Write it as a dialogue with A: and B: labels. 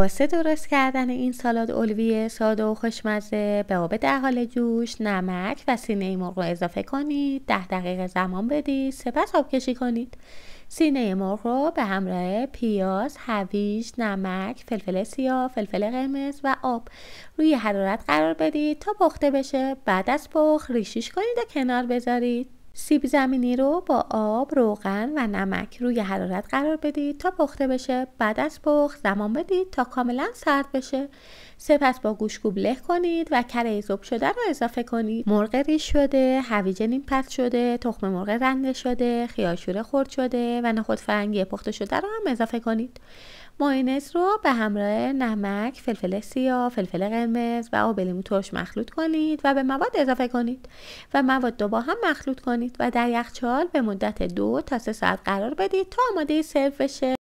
A: واسه درست کردن این سالاد اولویه ساده و خوشمزه به آب در حال جوش نمک و سینه مرغ رو اضافه کنید ده دقیقه زمان بدید سپس آب کشی کنید سینه مرغ رو به همراه پیاز، هویج، نمک، فلفل سیاه، فلفل قرمز و آب روی حرارت قرار بدید تا پخته بشه بعد از پخ ریشیش کنید و کنار بذارید سیب زمینی رو با آب، روغن و نمک روی حرارت قرار بدید تا پخته بشه. بعد از پخت زمان بدید تا کاملا سرد بشه. سپس با گوشت له کنید و کره زوب شده رو اضافه کنید. مرغ ریش شده، هویج نیم پخت شده، تخم مرغ رنده شده، خیارشور خرد شده و نخود فرنگی پخته شده رو هم اضافه کنید. ماینز رو به همراه نمک، فلفل سیاه، فلفل قرمز و آب لیمو ترش مخلوط کنید و به مواد اضافه کنید و مواد رو با هم مخلوط کنید و در یخچال به مدت دو تا سه ساعت قرار بدید تا آماده سرو بشه.